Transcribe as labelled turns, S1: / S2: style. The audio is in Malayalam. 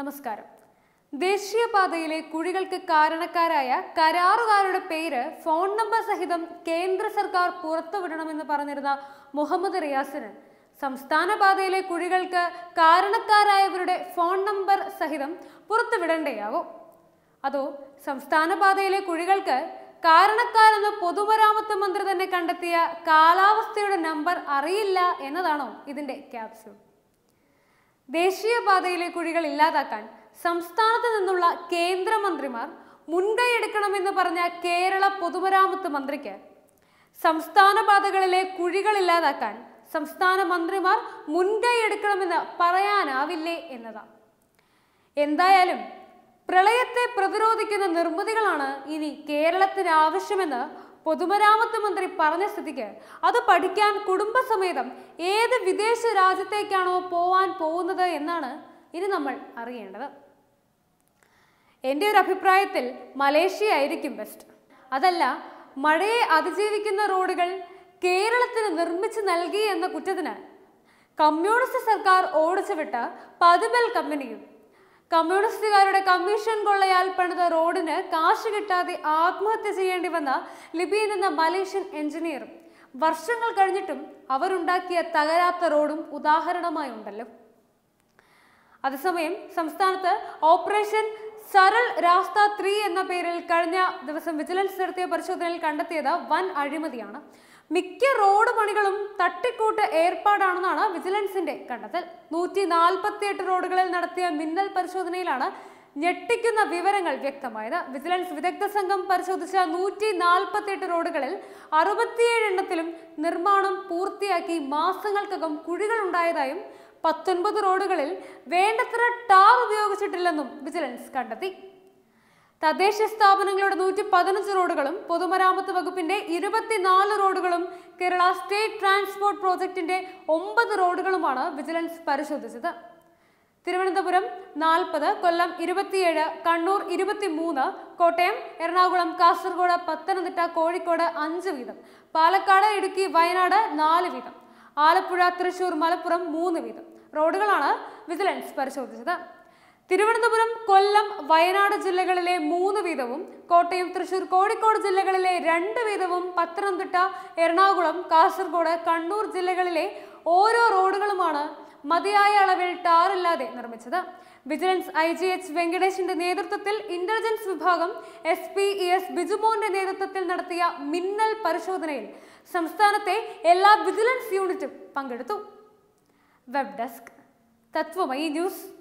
S1: നമസ്കാരം ദേശീയപാതയിലെ കുഴികൾക്ക് കാരണക്കാരായ കരാറുകാരുടെ പേര് ഫോൺ നമ്പർ സഹിതം കേന്ദ്ര സർക്കാർ പുറത്തുവിടണമെന്ന് പറഞ്ഞിരുന്ന മുഹമ്മദ് റിയാസിന് സംസ്ഥാന പാതയിലെ കുഴികൾക്ക് കാരണക്കാരായവരുടെ ഫോൺ നമ്പർ സഹിതം പുറത്തുവിടണ്ടേയാവോ അതോ സംസ്ഥാന പാതയിലെ കുഴികൾക്ക് കാരണക്കാരെന്ന് പൊതുമരാമത്ത് മന്ത്രി തന്നെ കണ്ടെത്തിയ കാലാവസ്ഥയുടെ നമ്പർ അറിയില്ല എന്നതാണോ ഇതിന്റെ ക്യാപ്സ്യൂൾ ദേശീയപാതയിലെ കുഴികൾ ഇല്ലാതാക്കാൻ സംസ്ഥാനത്ത് നിന്നുള്ള കേന്ദ്രമന്ത്രിമാർ മുൻകൈയെടുക്കണമെന്ന് പറഞ്ഞ കേരള പൊതുമരാമത്ത് മന്ത്രിക്ക് സംസ്ഥാന പാതകളിലെ കുഴികൾ ഇല്ലാതാക്കാൻ സംസ്ഥാന മന്ത്രിമാർ മുൻകൈയെടുക്കണമെന്ന് പറയാനാവില്ലേ എന്നതാണ് എന്തായാലും പ്രളയത്തെ പ്രതിരോധിക്കുന്ന നിർമ്മിതികളാണ് ഇനി കേരളത്തിന് ആവശ്യമെന്ന് പൊതുമരാമത്ത് മന്ത്രി പറഞ്ഞ സ്ഥിതിക്ക് അത് പഠിക്കാൻ കുടുംബസമേതം ഏത് വിദേശ രാജ്യത്തേക്കാണോ പോവാൻ പോകുന്നത് എന്നാണ് ഇനി നമ്മൾ അറിയേണ്ടത് എൻ്റെ ഒരു അഭിപ്രായത്തിൽ മലേഷ്യ ആയിരിക്കും ബെസ്റ്റ് അതല്ല മഴയെ അതിജീവിക്കുന്ന റോഡുകൾ കേരളത്തിന് നിർമ്മിച്ചു നൽകി എന്ന കുറ്റത്തിന് കമ്മ്യൂണിസ്റ്റ് സർക്കാർ ഓടിച്ചുവിട്ട പതുമൽ കമ്പനിയും കമ്മ്യൂണിസ്റ്റുകാരുടെ കമ്മീഷൻ കൊള്ളയാൽ പണിത റോഡിന് കാശ് കിട്ടാതെ ആത്മഹത്യ ചെയ്യേണ്ടി വന്ന ലിബിയൻ നിന്ന മലേഷ്യൻ എഞ്ചിനീയറും വർഷങ്ങൾ കഴിഞ്ഞിട്ടും അവരുണ്ടാക്കിയ തകരാത്ത റോഡും ഉദാഹരണമായി ഉണ്ടല്ലോ അതേസമയം സംസ്ഥാനത്ത് ഓപ്പറേഷൻ സരൾ രാസ്ത ത്രീ എന്ന പേരിൽ കഴിഞ്ഞ ദിവസം വിജിലൻസ് നടത്തിയ പരിശോധനയിൽ കണ്ടെത്തിയത് വൻ അഴിമതിയാണ് മിക്ക റോഡ് പണികളും തട്ടിക്കൂട്ട് ഏർപ്പാടാണെന്നാണ് വിജിലൻസിന്റെ കണ്ടെത്തൽ നൂറ്റി നാൽപ്പത്തിയെട്ട് റോഡുകളിൽ നടത്തിയ മിന്നൽ പരിശോധനയിലാണ് ഞെട്ടിക്കുന്ന വിവരങ്ങൾ വ്യക്തമായത് വിജിലൻസ് വിദഗ്ധ സംഘം പരിശോധിച്ച നൂറ്റി നാൽപ്പത്തിയെട്ട് റോഡുകളിൽ അറുപത്തിയേഴ് എണ്ണത്തിലും നിർമ്മാണം പൂർത്തിയാക്കി മാസങ്ങൾക്കകം കുഴികൾ ഉണ്ടായതായും പത്തൊൻപത് റോഡുകളിൽ വേണ്ടത്ര ടാർ ഉപയോഗിച്ചിട്ടില്ലെന്നും വിജിലൻസ് കണ്ടെത്തി തദ്ദേശ സ്ഥാപനങ്ങളുടെ നൂറ്റി പതിനഞ്ച് റോഡുകളും പൊതുമരാമത്ത് വകുപ്പിന്റെ ഇരുപത്തിനാല് റോഡുകളും കേരള സ്റ്റേറ്റ് ട്രാൻസ്പോർട്ട് പ്രോജക്റ്റിന്റെ ഒമ്പത് റോഡുകളുമാണ് വിജിലൻസ് പരിശോധിച്ചത് തിരുവനന്തപുരം നാൽപ്പത് കൊല്ലം ഇരുപത്തിയേഴ് കണ്ണൂർ മൂന്ന് കോട്ടയം എറണാകുളം കാസർഗോഡ് പത്തനംതിട്ട കോഴിക്കോട് അഞ്ച് വീതം പാലക്കാട് ഇടുക്കി വയനാട് നാല് വീതം ആലപ്പുഴ തൃശൂർ മലപ്പുറം മൂന്ന് വീതം റോഡുകളാണ് വിജിലൻസ് പരിശോധിച്ചത് തിരുവനന്തപുരം കൊല്ലം വയനാട് ജില്ലകളിലെ മൂന്ന് വീതവും കോട്ടയം തൃശൂർ കോഴിക്കോട് ജില്ലകളിലെ രണ്ട് വീതവും പത്തനംതിട്ട എറണാകുളം കാസർഗോഡ് കണ്ണൂർ ജില്ലകളിലെ ഓരോ റോഡുകളുമാണ് മതിയായ അളവിൽ ടാറില്ലാതെ നിർമ്മിച്ചത് വിജിലൻസ് ഐ ജി എച്ച് വെങ്കടേഷിന്റെ നേതൃത്വത്തിൽ ഇന്റലിജൻസ് വിഭാഗം എസ് പി ഇ എസ് ബിജുമോന്റെ നേതൃത്വത്തിൽ നടത്തിയ മിന്നൽ പരിശോധനയിൽ സംസ്ഥാനത്തെ എല്ലാ വിജിലൻസ് യൂണിറ്റും പങ്കെടുത്തു വെബ് ഡെസ്ക് തത്വമയി ന്യൂസ്